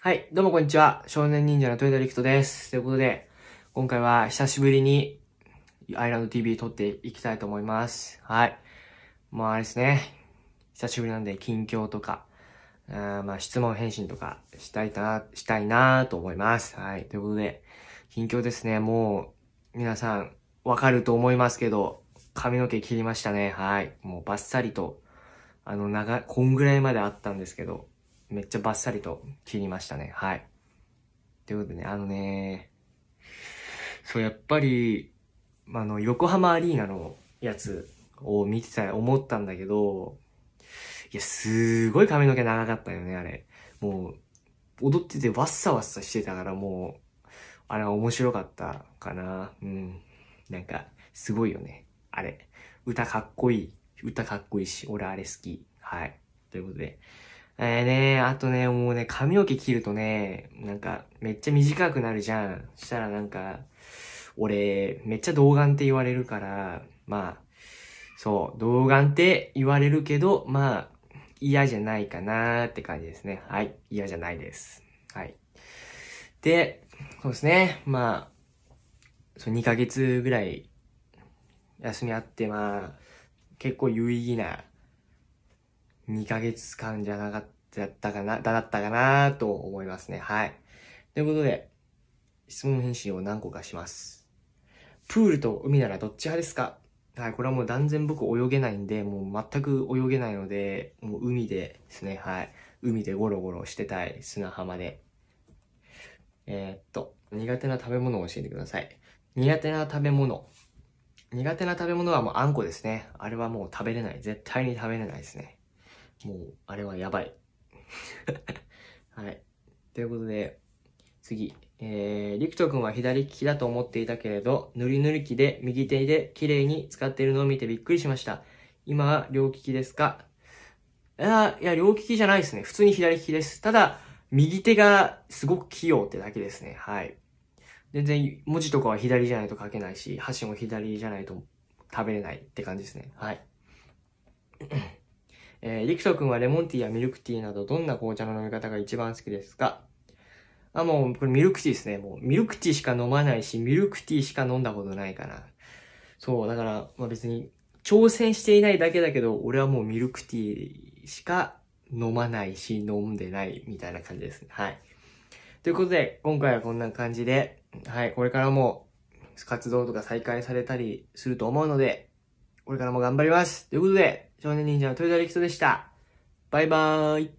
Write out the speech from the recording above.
はい、どうもこんにちは。少年忍者の豊田陸人です。ということで、今回は久しぶりにアイランド TV 撮っていきたいと思います。はい。まああれですね。久しぶりなんで近況とか、あまあ質問返信とかしたいな、したいなと思います。はい。ということで、近況ですね。もう皆さんわかると思いますけど、髪の毛切りましたね。はい。もうバッサリと、あの長、こんぐらいまであったんですけど、めっちゃバッサリと切りましたね。はい。ということでね、あのね、そう、やっぱり、あの、横浜アリーナのやつを見てた、思ったんだけど、いや、すごい髪の毛長かったよね、あれ。もう、踊っててワッサワッサしてたからもう、あれは面白かったかな。うん。なんか、すごいよね。あれ。歌かっこいい。歌かっこいいし、俺あれ好き。はい。ということで。えー、ね、あとね、もうね、髪の毛切るとね、なんか、めっちゃ短くなるじゃん。したらなんか、俺、めっちゃ童顔って言われるから、まあ、そう、童顔って言われるけど、まあ、嫌じゃないかなーって感じですね。はい、嫌じゃないです。はい。で、そうですね、まあ、そう、2ヶ月ぐらい休みあって、まあ、結構有意義な2ヶ月間じゃなかったかな、だったかなと思いますね。はい。ということで、質問返信を何個かします。プールと海ならどっち派ですかはい、これはもう断然僕泳げないんで、もう全く泳げないので、もう海でですね、はい。海でゴロゴロしてたい、砂浜で。えー、っと、苦手な食べ物を教えてください。苦手な食べ物。苦手な食べ物はもうあんこですね。あれはもう食べれない。絶対に食べれないですね。もう、あれはやばい。はい。ということで、次。えー、リクトくんは左利きだと思っていたけれど、塗り塗り機で右手で綺麗に使っているのを見てびっくりしました。今は両利きですかあいや、両利きじゃないですね。普通に左利きです。ただ、右手がすごく器用ってだけですね。はい。全然文字とかは左じゃないと書けないし、箸も左じゃないと食べれないって感じですね。はい。えー、リクト君はレモンティーやミルクティーなどどんな紅茶の飲み方が一番好きですかあ、もう、これミルクティーですね。もう、ミルクティーしか飲まないし、ミルクティーしか飲んだことないかな。そう、だから、まあ別に、挑戦していないだけだけど、俺はもうミルクティーしか飲まないし、飲んでないみたいな感じですね。はい。ということで、今回はこんな感じで、はい、これからも活動とか再開されたりすると思うので、これからも頑張ります。ということで、少年忍者の豊田力人でした。バイバーイ。